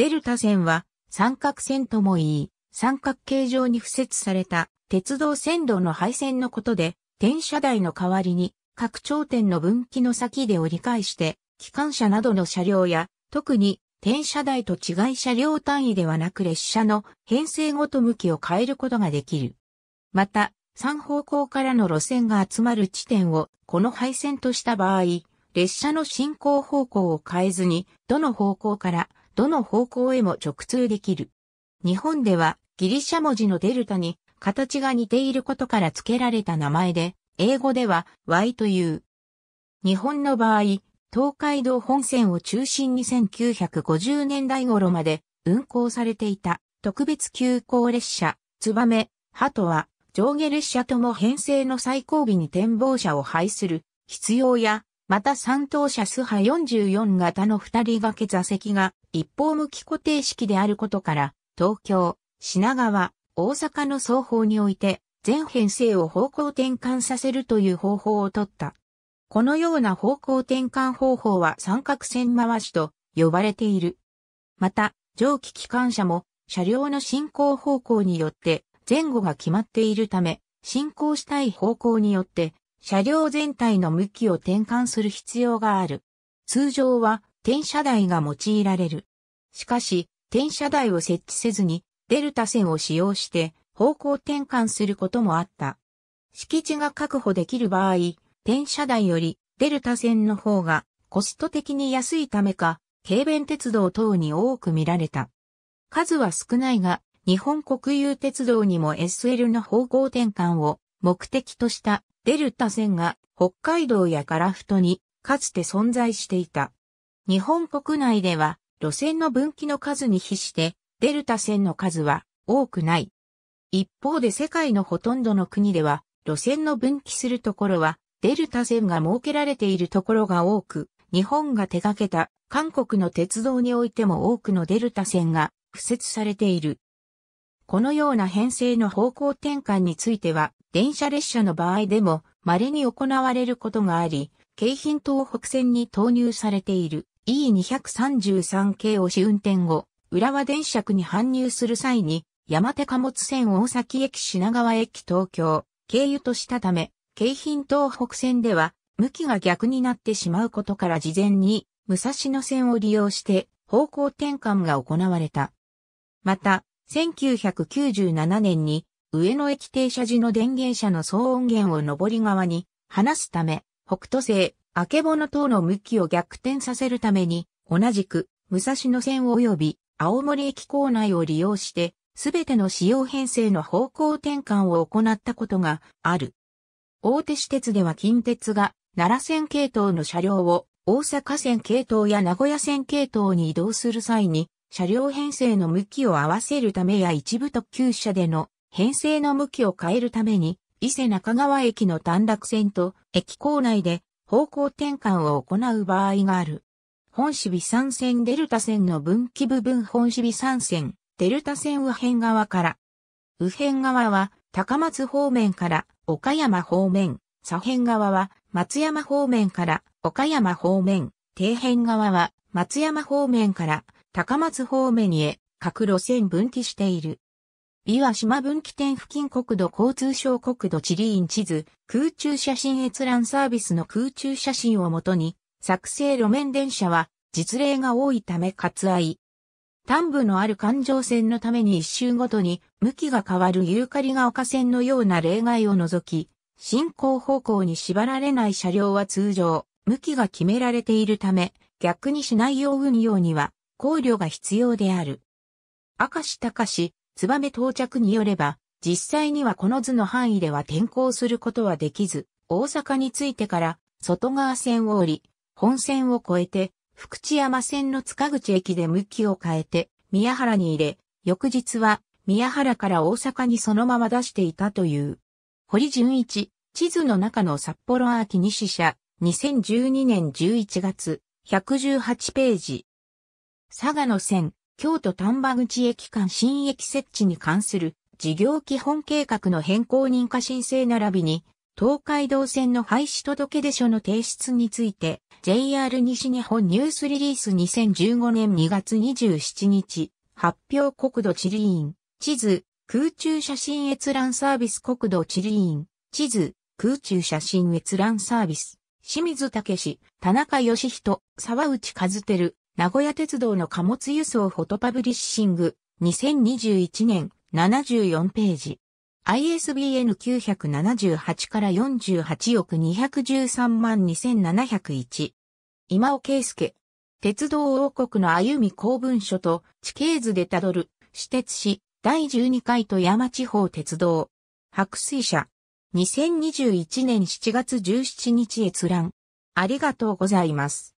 デルタ線は三角線とも言い、三角形状に付設された鉄道線路の配線のことで、転車台の代わりに各頂点の分岐の先で折り返して、機関車などの車両や、特に転車台と違い車両単位ではなく列車の編成ごと向きを変えることができる。また、三方向からの路線が集まる地点をこの配線とした場合、列車の進行方向を変えずに、どの方向からどの方向へも直通できる。日本ではギリシャ文字のデルタに形が似ていることから付けられた名前で、英語では Y という。日本の場合、東海道本線を中心に1950年代頃まで運行されていた特別急行列車、ツバメ、ハトは上下列車とも編成の最後尾に展望車を配する必要やまた三等車スハ44型の二人掛け座席が一方向き固定式であることから、東京、品川、大阪の双方において、全編成を方向転換させるという方法をとった。このような方向転換方法は三角線回しと呼ばれている。また、蒸気機関車も車両の進行方向によって前後が決まっているため、進行したい方向によって車両全体の向きを転換する必要がある。通常は転車台が用いられる。しかし、転車台を設置せずに、デルタ線を使用して方向転換することもあった。敷地が確保できる場合、転車台よりデルタ線の方がコスト的に安いためか、軽便鉄道等に多く見られた。数は少ないが、日本国有鉄道にも SL の方向転換を目的としたデルタ線が北海道やラフトにかつて存在していた。日本国内では路線の分岐の数に比してデルタ線の数は多くない。一方で世界のほとんどの国では路線の分岐するところはデルタ線が設けられているところが多く、日本が手掛けた韓国の鉄道においても多くのデルタ線が付設されている。このような編成の方向転換については、電車列車の場合でも稀に行われることがあり、京浜東北線に投入されている E233 系をし運転後、浦和電車区に搬入する際に、山手貨物線大崎駅品川駅東京、経由としたため、京浜東北線では、向きが逆になってしまうことから事前に、武蔵野線を利用して方向転換が行われた。また、1997年に上野駅停車時の電源車の騒音源を上り側に、離すため、北斗星、明けぼの等の向きを逆転させるために、同じく、武蔵野線及び、青森駅構内を利用して、すべての使用編成の方向転換を行ったことがある。大手私鉄では近鉄が奈良線系統の車両を大阪線系統や名古屋線系統に移動する際に車両編成の向きを合わせるためや一部特急車での編成の向きを変えるために、伊勢中川駅の短絡線と駅構内で方向転換を行う場合がある。本市備山線デルタ線の分岐部分本市備山線、デルタ線右辺側から。右辺側は高松方面から岡山方面、左辺側は松山方面から岡山方面、底辺側は松山方面から高松方面へ各路線分岐している。美和島分岐点付近国土交通省国土地理院地図、空中写真閲覧サービスの空中写真をもとに、作成路面電車は実例が多いため割愛。端部のある環状線のために一周ごとに向きが変わるユーカリが丘線のような例外を除き、進行方向に縛られない車両は通常、向きが決められているため、逆にしないよう運用には考慮が必要である。明石隆ツバメ到着によれば、実際にはこの図の範囲では転校することはできず、大阪に着いてから外側線を降り、本線を越えて、福知山線の塚口駅で向きを変えて、宮原に入れ、翌日は宮原から大阪にそのまま出していたという。堀純一、地図の中の札幌秋西社、2012年11月、118ページ。佐賀の線、京都丹波口駅間新駅設置に関する事業基本計画の変更認可申請並びに、東海道線の廃止届出書の提出について、JR 西日本ニュースリリース2015年2月27日、発表国土地理院、地図、空中写真閲覧サービス国土地理院、地図、空中写真閲覧サービス、清水武田中義人、沢内和照、名古屋鉄道の貨物輸送フォトパブリッシング、2021年、74ページ。ISBN 978から48億213万2701。今尾圭介。鉄道王国の歩み公文書と地形図でたどる、私鉄市、第12回富山地方鉄道。白水社。2021年7月17日閲覧。ありがとうございます。